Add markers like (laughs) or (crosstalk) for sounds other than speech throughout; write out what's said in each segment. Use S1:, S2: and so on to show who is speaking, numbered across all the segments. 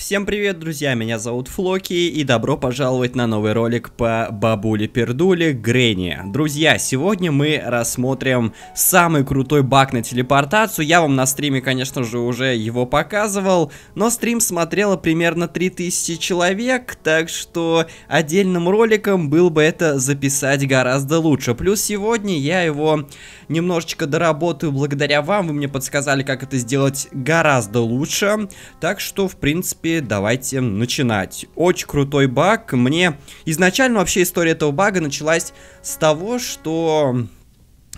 S1: Всем привет, друзья, меня зовут Флоки, и добро пожаловать на новый ролик по бабуле-пердуле Грэнни. Друзья, сегодня мы рассмотрим самый крутой баг на телепортацию. Я вам на стриме, конечно же, уже его показывал, но стрим смотрело примерно 3000 человек, так что отдельным роликом был бы это записать гораздо лучше. Плюс сегодня я его немножечко доработаю благодаря вам, вы мне подсказали, как это сделать гораздо лучше, так что, в принципе, принципе, давайте начинать. Очень крутой баг. Мне изначально вообще история этого бага началась с того, что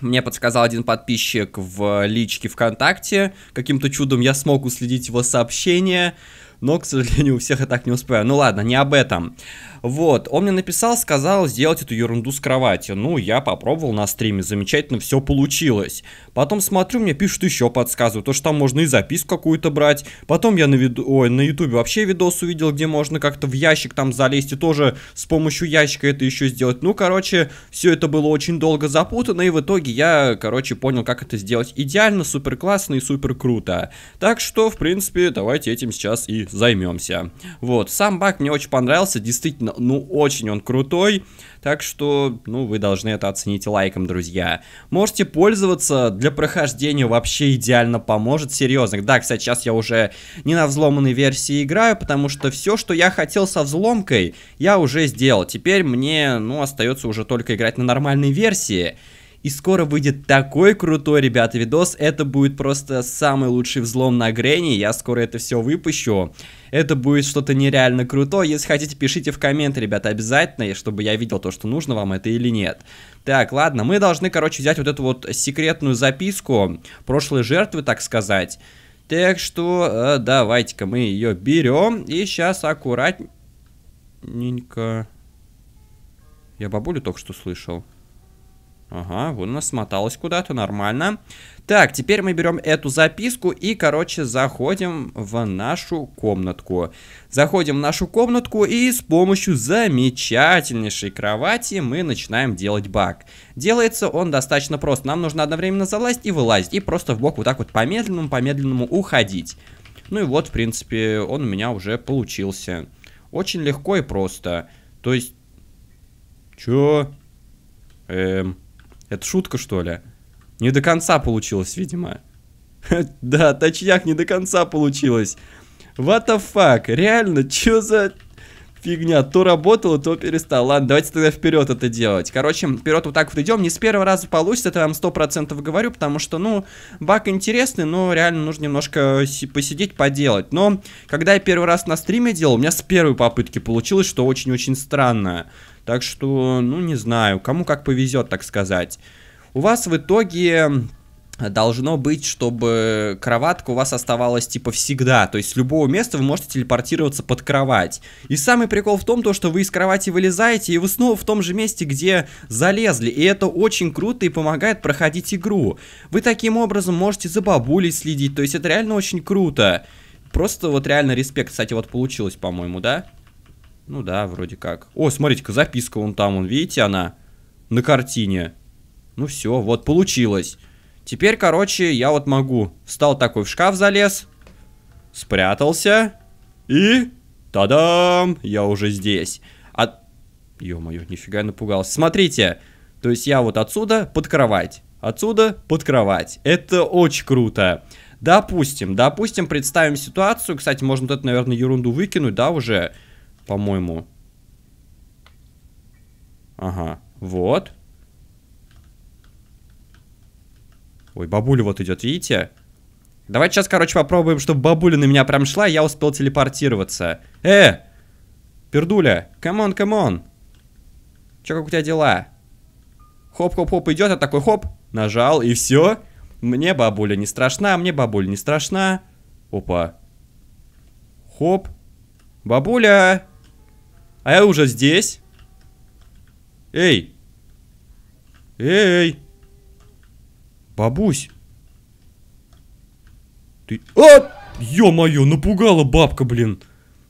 S1: мне подсказал один подписчик в личке ВКонтакте. Каким-то чудом я смог уследить его сообщение, но, к сожалению, у всех я так не успеваю. Ну ладно, не об этом. Вот, он мне написал, сказал сделать эту ерунду с кровати. Ну, я попробовал на стриме, замечательно все получилось. Потом смотрю, мне пишут еще подсказывают, то что там можно и записку какую-то брать. Потом я на виду, ой, на ютубе вообще видос увидел, где можно как-то в ящик там залезть и тоже с помощью ящика это еще сделать. Ну, короче, все это было очень долго запутано, и в итоге я, короче, понял, как это сделать идеально, супер классно и супер круто. Так что, в принципе, давайте этим сейчас и займемся. Вот, сам баг мне очень понравился, действительно ну очень он крутой, так что, ну, вы должны это оценить лайком, друзья. Можете пользоваться, для прохождения вообще идеально поможет, серьезно. Да, кстати, сейчас я уже не на взломанной версии играю, потому что все, что я хотел со взломкой, я уже сделал. Теперь мне, ну, остается уже только играть на нормальной версии. И скоро выйдет такой крутой, ребята, видос. Это будет просто самый лучший взлом на Грэнни. Я скоро это все выпущу. Это будет что-то нереально крутое. Если хотите, пишите в комменты, ребята, обязательно, чтобы я видел то, что нужно вам это или нет. Так, ладно, мы должны, короче, взять вот эту вот секретную записку прошлой жертвы, так сказать. Так что, э, давайте-ка мы ее берем. И сейчас аккуратненько... Я бабулю только что слышал. Ага, вон она смоталась куда-то, нормально. Так, теперь мы берем эту записку и, короче, заходим в нашу комнатку. Заходим в нашу комнатку и с помощью замечательнейшей кровати мы начинаем делать баг. Делается он достаточно просто. Нам нужно одновременно залазить и вылазить, и просто в бок вот так вот по-медленному, по-медленному уходить. Ну и вот, в принципе, он у меня уже получился. Очень легко и просто. То есть... Чё? Эм... Это шутка, что ли? Не до конца получилось, видимо. (laughs) Да, точняк, не до конца получилось. What the fuck? Реально, чё за... Фигня. То работало, то перестало. Ладно, давайте тогда вперед это делать. Короче, вперед вот так вот идем. Не с первого раза получится, это я вам процентов говорю, потому что, ну, баг интересный, но реально нужно немножко посидеть, поделать. Но, когда я первый раз на стриме делал, у меня с первой попытки получилось, что очень-очень странно. Так что, ну, не знаю, кому как повезет, так сказать. У вас в итоге должно быть, чтобы кроватка у вас оставалась типа всегда. То есть с любого места вы можете телепортироваться под кровать. И самый прикол в том, то, что вы из кровати вылезаете, и вы снова в том же месте, где залезли. И это очень круто и помогает проходить игру. Вы таким образом можете за бабулей следить. То есть это реально очень круто. Просто вот реально респект, кстати, вот получилось, по-моему, да? Ну да, вроде как. О, смотрите-ка, записка вон там, вон, видите она? На картине. Ну все, вот, получилось. Теперь, короче, я вот могу. Встал такой в шкаф залез, спрятался и... Та-дам! Я уже здесь. А... Ё-моё, нифига я напугался. Смотрите, то есть я вот отсюда под кровать, отсюда под кровать. Это очень круто. Допустим, допустим, представим ситуацию. Кстати, можно вот эту, наверное, ерунду выкинуть, да, уже, по-моему. Ага, вот. Ой, бабуля вот идет, видите? Давайте сейчас, короче, попробуем, чтобы бабуля на меня прям шла, и я успел телепортироваться. Э! Пердуля, камон, камон. Че, как у тебя дела? Хоп-хоп-хоп идет, а такой хоп, нажал, и все. Мне бабуля не страшна, мне бабуля не страшна. Опа. Хоп. Бабуля! А я уже здесь. Эй! Эй! Бабусь. Ты... А! Ё-моё, напугала бабка, блин.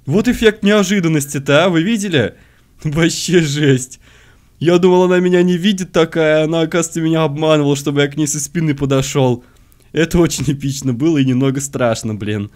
S1: Вот эффект неожиданности-то, а? Вы видели? (laughs) Вообще жесть. Я думал, она меня не видит такая, она, оказывается, меня обманывала, чтобы я к ней со спины подошел. Это очень эпично было и немного страшно, блин.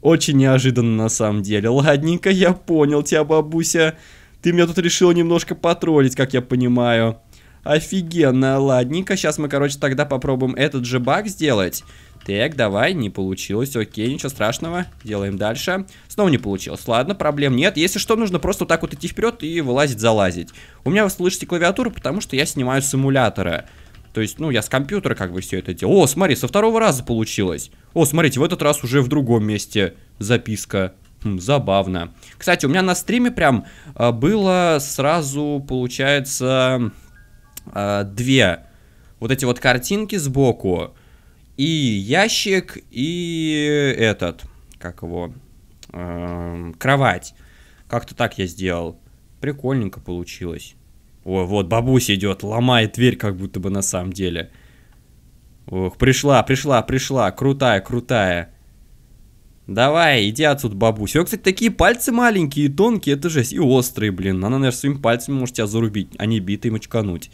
S1: Очень неожиданно на самом деле. Ладненько, я понял тебя, бабуся. Ты меня тут решила немножко потроллить, как я понимаю. Офигенно, ладненько. Сейчас мы, короче, тогда попробуем этот же баг сделать. Так, давай, не получилось, окей, ничего страшного, делаем дальше. Снова не получилось, ладно, проблем нет. Если что, нужно просто вот так вот идти вперед и вылазить-залазить. У меня вы слышите клавиатуру, потому что я снимаю с эмулятора. То есть, ну, я с компьютера как бы все это делал. О, смотри, со второго раза получилось. О, смотрите, в этот раз уже в другом месте записка. Хм, забавно. Кстати, у меня на стриме прям э, было сразу, получается... Э, две вот эти вот картинки сбоку, и ящик, и этот, как его, эм, кровать. Как-то так я сделал. Прикольненько получилось. Ой, вот бабуся идет, ломает дверь, как будто бы на самом деле. Ох, пришла, пришла, пришла, крутая, крутая. Давай, иди отсюда, бабусь. У нее, кстати, такие пальцы маленькие и тонкие, это жесть. И острые, блин. Она, наверное, своими пальцами может тебя зарубить, а не битой мочкануть.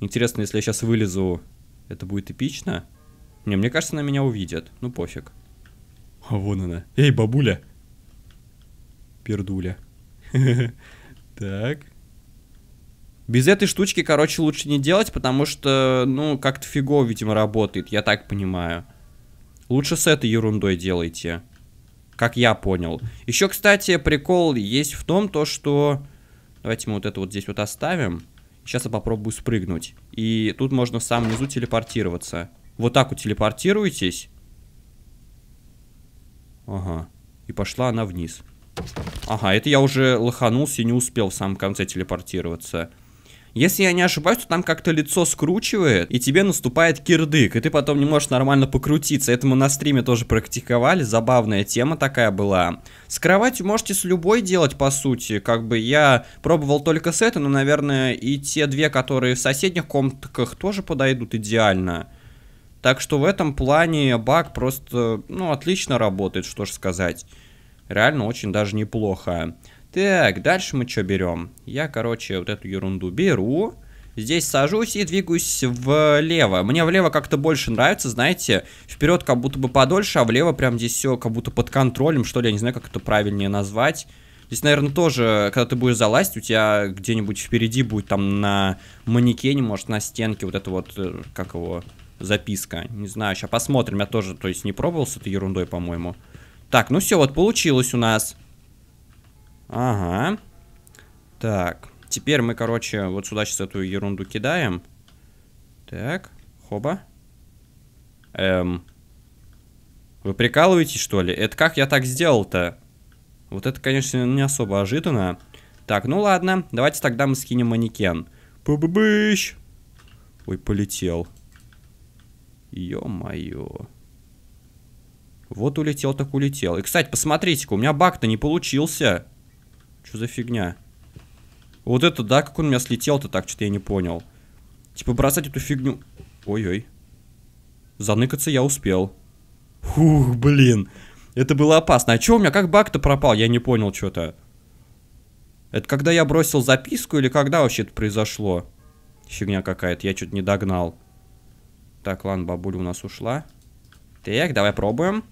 S1: Интересно, если я сейчас вылезу, это будет эпично? Не, мне кажется, она меня увидит. Ну, пофиг. А вон она. Эй, бабуля! Пердуля. (laughs) Так. Без этой штучки, короче, лучше не делать, потому что, ну, как-то фигово, видимо, работает, я так понимаю. Лучше с этой ерундой делайте. Как я понял. Еще, кстати, прикол есть в том, то, что... Давайте мы вот это вот здесь вот оставим. Сейчас я попробую спрыгнуть. И тут можно в самом низу телепортироваться. Вот так вот телепортируетесь. Ага. И пошла она вниз. Ага, это я уже лоханулся и не успел в самом конце телепортироваться. Если я не ошибаюсь, то там как-то лицо скручивает, и тебе наступает кирдык, и ты потом не можешь нормально покрутиться. Это мы на стриме тоже практиковали, забавная тема такая была. С кроватью можете с любой делать, по сути. Как бы я пробовал только с этой, но, наверное, и те две, которые в соседних комнатах тоже подойдут идеально. Так что в этом плане баг просто, ну, отлично работает, что же сказать. Реально очень даже неплохо. Так, дальше мы что берем? Я, короче, вот эту ерунду беру. Здесь сажусь и двигаюсь влево. Мне влево как-то больше нравится, знаете. Вперед как будто бы подольше, а влево прям здесь все как будто под контролем, что ли. Я не знаю, как это правильнее назвать. Здесь, наверное, тоже, когда ты будешь залазить, у тебя где-нибудь впереди будет там на манекене, может, на стенке вот это вот, э, как его, записка. Не знаю, сейчас посмотрим. Я тоже, то есть, не пробовал с этой ерундой, по-моему. Так, ну все, вот получилось у нас. Ага. Так. Теперь мы, короче, вот сюда сейчас эту ерунду кидаем. Так. Хоба. Эм. Вы прикалываетесь, что ли? Это как я так сделал-то? Вот это, конечно, не особо ожиданно. Так, ну ладно. Давайте тогда мы скинем манекен. Пубыщ! Ой, полетел. Ё-моё. Вот улетел, так улетел. И, кстати, посмотрите-ка, у меня баг-то не получился. Что за фигня? Вот это, да, как он у меня слетел-то так, что-то я не понял. Типа бросать эту фигню... Ой-ой. Заныкаться я успел. Фух, блин. Это было опасно. А чё у меня, как баг-то пропал? Я не понял что-то. Это когда я бросил записку или когда вообще это произошло? Фигня какая-то, я че-то не догнал. Так, ладно, бабуля у нас ушла. Так, давай пробуем.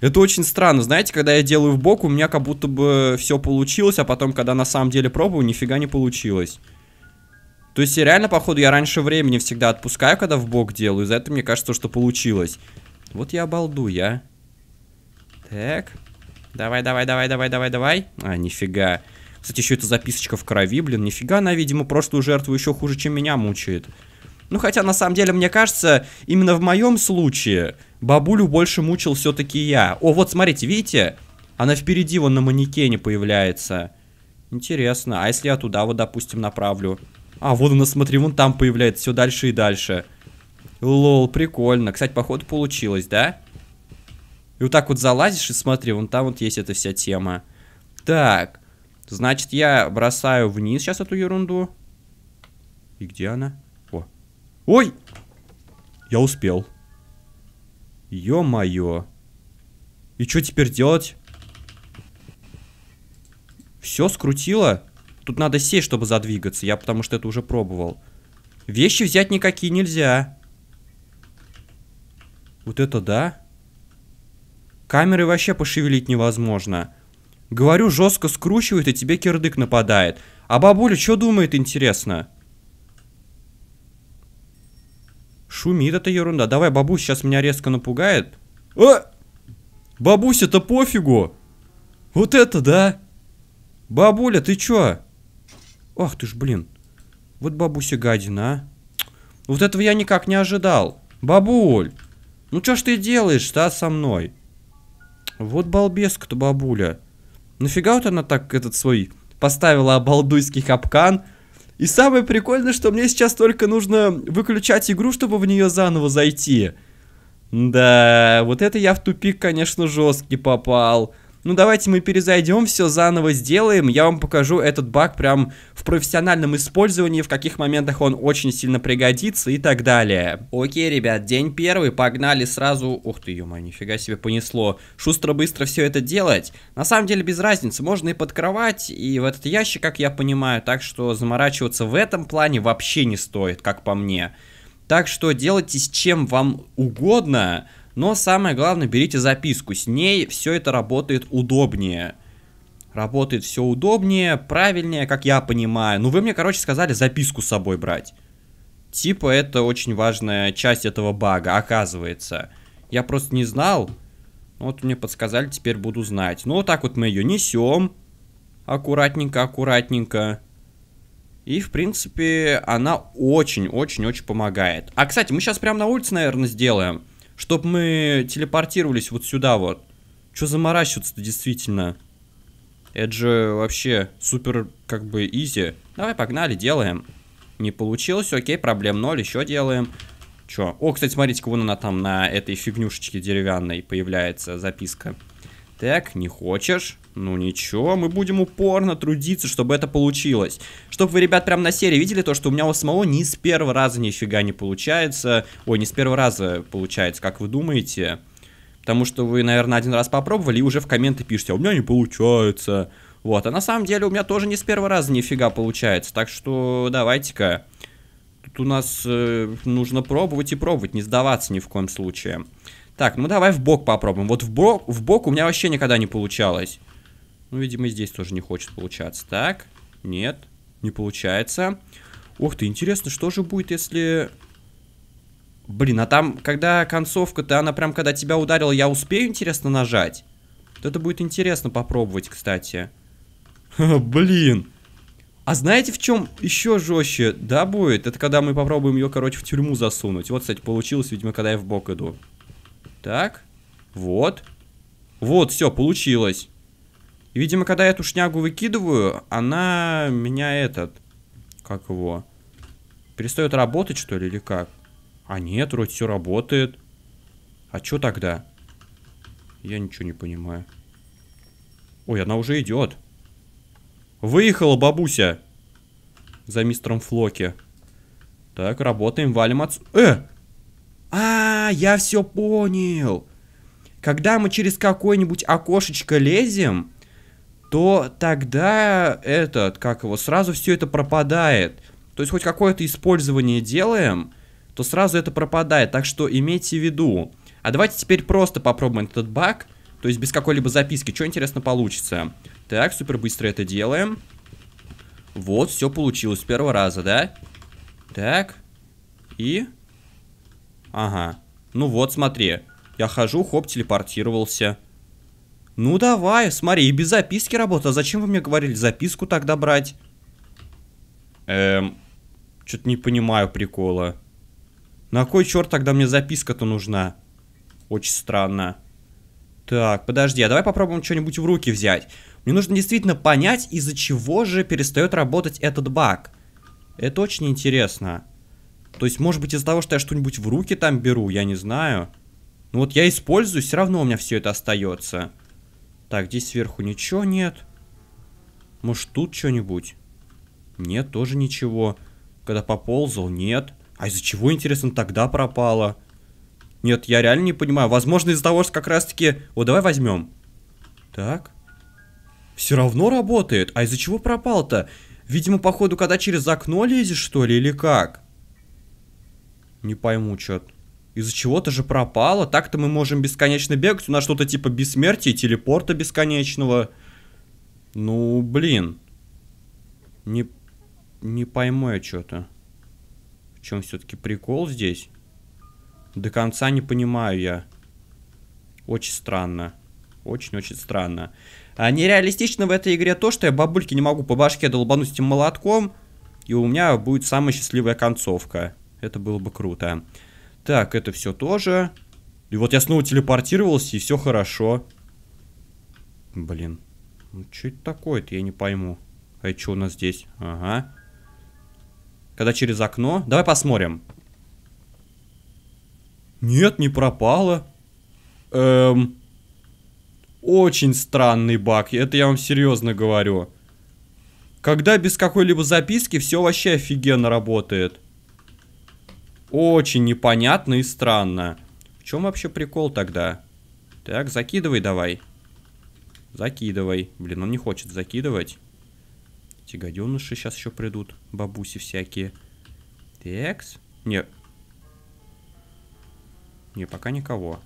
S1: Это очень странно, знаете, когда я делаю в бок, у меня как будто бы все получилось, а потом, когда на самом деле пробую, нифига не получилось. То есть реально, походу, я раньше времени всегда отпускаю, когда в бок делаю, за это мне кажется, что получилось. Вот я обалду, я. Так. Давай, давай, давай, давай, давай, давай. А, нифига. Кстати, еще эта записочка в крови, блин, нифига она, видимо, прошлую жертву еще хуже, чем меня мучает. Ну, хотя, на самом деле, мне кажется, именно в моем случае бабулю больше мучил все-таки я. О, вот, смотрите, видите? Она впереди вон на манекене появляется. Интересно. А если я туда вот, допустим, направлю? А, вот она, смотри, вон там появляется все дальше и дальше. Лол, прикольно. Кстати, походу получилось, да? И вот так вот залазишь и смотри, вон там вот есть эта вся тема. Так. Значит, я бросаю вниз сейчас эту ерунду. И где она? Ой! Я успел. Ё-моё. И что теперь делать? Все скрутило? Тут надо сесть, чтобы задвигаться. Я потому что это уже пробовал. Вещи взять никакие нельзя. Вот это да. Камеры вообще пошевелить невозможно. Говорю, жестко скручивают, и тебе кирдык нападает. А бабуля что думает, интересно? Шумит эта ерунда. Давай, бабусь сейчас меня резко напугает. А! бабуся, это пофигу! Вот это да! Бабуля, ты чё? Ах ты ж, блин. Вот бабуся гадина, а. Вот этого я никак не ожидал. Бабуль, ну чё ж ты делаешь да со мной? Вот балбеска-то бабуля. Нафига вот она так этот свой поставила обалдуйский капкан, и самое прикольное, что мне сейчас только нужно выключать игру, чтобы в нее заново зайти. Да, вот это я в тупик, конечно, жесткий попал ну давайте мы перезайдем, все заново сделаем, я вам покажу этот баг прям в профессиональном использовании, в каких моментах он очень сильно пригодится и так далее. Окей, ребят, день первый, погнали сразу, ух ты, ё нифига себе понесло, шустро-быстро все это делать. На самом деле без разницы, можно и под кровать, и в этот ящик, как я понимаю, так что заморачиваться в этом плане вообще не стоит, как по мне. Так что делайте с чем вам угодно, но самое главное, берите записку. С ней все это работает удобнее. Работает все удобнее, правильнее, как я понимаю. Ну, вы мне, короче, сказали записку с собой брать. Типа, это очень важная часть этого бага, оказывается. Я просто не знал. Вот мне подсказали, теперь буду знать. Ну, вот так вот мы ее несем. Аккуратненько, аккуратненько. И, в принципе, она очень-очень-очень помогает. А, кстати, мы сейчас прямо на улице, наверное, сделаем. Чтоб мы телепортировались вот сюда вот. Чё заморачиваться-то действительно? Это же вообще супер как бы изи. Давай погнали, делаем. Не получилось, окей, проблем ноль, еще делаем. Чё? О, кстати, смотрите-ка, вон она там на этой фигнюшечке деревянной появляется записка. Так, не хочешь? Ну ничего, мы будем упорно трудиться, чтобы это получилось. Чтобы вы, ребят, прям на серии видели то, что у меня у самого не с первого раза нифига не получается. Ой, не с первого раза получается, как вы думаете. Потому что вы, наверное, один раз попробовали и уже в комменты пишете, а у меня не получается. Вот, а на самом деле у меня тоже не с первого раза нифига получается. Так что давайте-ка. Тут у нас э, нужно пробовать и пробовать, не сдаваться ни в коем случае. Так, ну давай в бок попробуем. Вот в бок, в бок у меня вообще никогда не получалось. Ну, видимо, здесь тоже не хочет получаться. Так, нет, не получается. Ух ты, интересно, что же будет, если... Блин, а там, когда концовка-то, она прям, когда тебя ударила, я успею, интересно, нажать? Вот это будет интересно попробовать, кстати. (laughs) Блин. А знаете, в чем еще жестче, да, будет? Это когда мы попробуем ее, короче, в тюрьму засунуть. Вот, кстати, получилось, видимо, когда я в бок иду. Так, вот. Вот, все, получилось. И, видимо, когда я эту шнягу выкидываю, она меня этот... Как его? Перестает работать, что ли, или как? А нет, вроде все работает. А что тогда? Я ничего не понимаю. Ой, она уже идет. Выехала бабуся. За мистером Флоки. Так, работаем, валим отсюда. Э! А, -а я все понял. Когда мы через какое-нибудь окошечко лезем, то тогда этот, как его, сразу все это пропадает. То есть хоть какое-то использование делаем, то сразу это пропадает. Так что имейте в виду. А давайте теперь просто попробуем этот баг. То есть без какой-либо записки. Что интересно получится? Так, супер быстро это делаем. Вот, все получилось с первого раза, да? Так. И... Ага. Ну вот, смотри. Я хожу, хоп, телепортировался. Ну давай, смотри, и без записки работа. А зачем вы мне говорили записку тогда брать? Эм, что-то не понимаю прикола. На кой черт тогда мне записка-то нужна? Очень странно. Так, подожди, а давай попробуем что-нибудь в руки взять. Мне нужно действительно понять, из-за чего же перестает работать этот баг. Это очень интересно. То есть, может быть, из-за того, что я что-нибудь в руки там беру, я не знаю. Но ну вот я использую, все равно у меня все это остается. Так, здесь сверху ничего нет. Может, тут что-нибудь? Нет, тоже ничего. Когда поползал, нет. А из-за чего, интересно, тогда пропало? Нет, я реально не понимаю. Возможно, из-за того, что как раз-таки... Вот, давай возьмем. Так. Все равно работает. А из-за чего пропал-то? Видимо, походу, когда через окно лезешь, что ли, или как? Не пойму, что-то. Из-за чего-то же пропало. Так-то мы можем бесконечно бегать. У нас что-то типа бессмертия, телепорта бесконечного. Ну, блин. Не, не пойму я что-то. В чем все-таки прикол здесь? До конца не понимаю я. Очень странно. Очень-очень странно. А нереалистично в этой игре то, что я бабульке не могу по башке долбануть этим молотком, и у меня будет самая счастливая концовка. Это было бы круто. Так, это все тоже. И вот я снова телепортировался, и все хорошо. Блин. Ну, что это такое-то, я не пойму. А что у нас здесь? Ага. Когда через окно... Давай посмотрим. Нет, не пропало. Эм... Очень странный баг, это я вам серьезно говорю. Когда без какой-либо записки, все вообще офигенно работает. Очень непонятно и странно. В чем вообще прикол тогда? Так, закидывай давай. Закидывай. Блин, он не хочет закидывать. Эти гаденыши сейчас еще придут. Бабуси всякие. Текс. Не. Не, пока никого.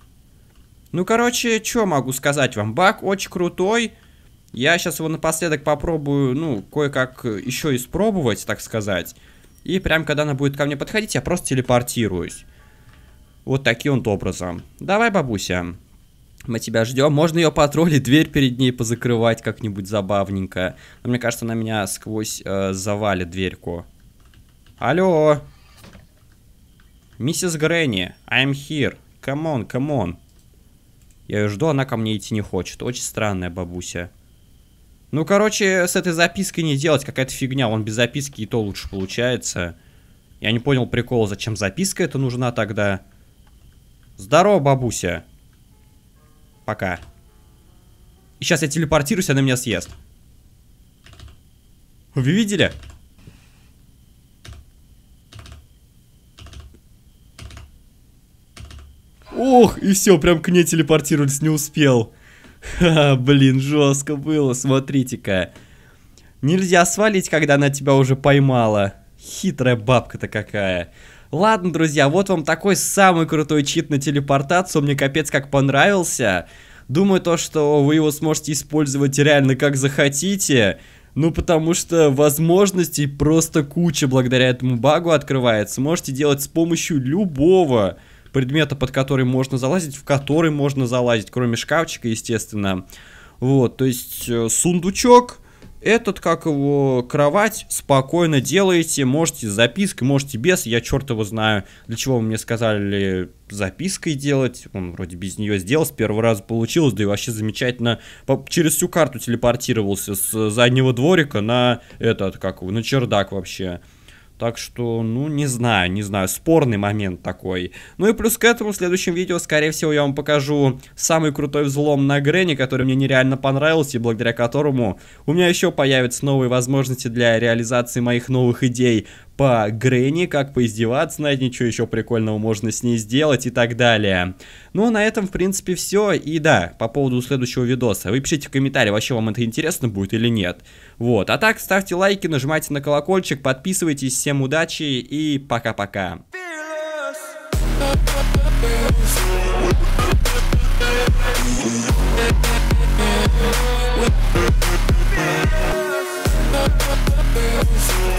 S1: Ну, короче, что могу сказать вам? Бак очень крутой. Я сейчас его напоследок попробую, ну, кое-как еще испробовать, так сказать. И прям когда она будет ко мне подходить, я просто телепортируюсь. Вот таким вот образом. Давай, бабуся. Мы тебя ждем. Можно ее патрулить, дверь перед ней позакрывать как-нибудь забавненько. Но мне кажется, она меня сквозь э, завалит дверьку. Алло. Миссис Гренни, I'm here. Come on, come on. Я ее жду, она ко мне идти не хочет. Очень странная бабуся. Ну, короче, с этой запиской не делать, какая-то фигня. Он без записки и то лучше получается. Я не понял прикола, зачем записка это нужна тогда. Здорово, бабуся. Пока. И сейчас я телепортируюсь, она меня съест. Вы видели? Ох, и все, прям к ней телепортировались, не успел. Ха, блин, жестко было, смотрите-ка. Нельзя свалить, когда она тебя уже поймала. Хитрая бабка-то какая. Ладно, друзья, вот вам такой самый крутой чит на телепортацию. Мне капец как понравился. Думаю то, что вы его сможете использовать реально как захотите. Ну, потому что возможностей просто куча благодаря этому багу открывается. Можете делать с помощью любого предмета, под который можно залазить, в который можно залазить, кроме шкафчика, естественно. Вот, то есть э, сундучок, этот, как его, кровать, спокойно делаете, можете с запиской, можете без, я черт его знаю, для чего вы мне сказали запиской делать, он вроде без нее сделал, с первого раза получилось, да и вообще замечательно, по через всю карту телепортировался с заднего дворика на этот, как его, на чердак вообще. Так что, ну, не знаю, не знаю, спорный момент такой. Ну и плюс к этому в следующем видео, скорее всего, я вам покажу самый крутой взлом на Грэнни, который мне нереально понравился и благодаря которому у меня еще появятся новые возможности для реализации моих новых идей по Грэнни, как поиздеваться над ней, что еще прикольного можно с ней сделать и так далее. Ну, на этом, в принципе, все. И да, по поводу следующего видоса. Вы пишите в комментарии, вообще вам это интересно будет или нет. Вот, а так ставьте лайки, нажимайте на колокольчик, подписывайтесь. Всем удачи и пока-пока. Fearless.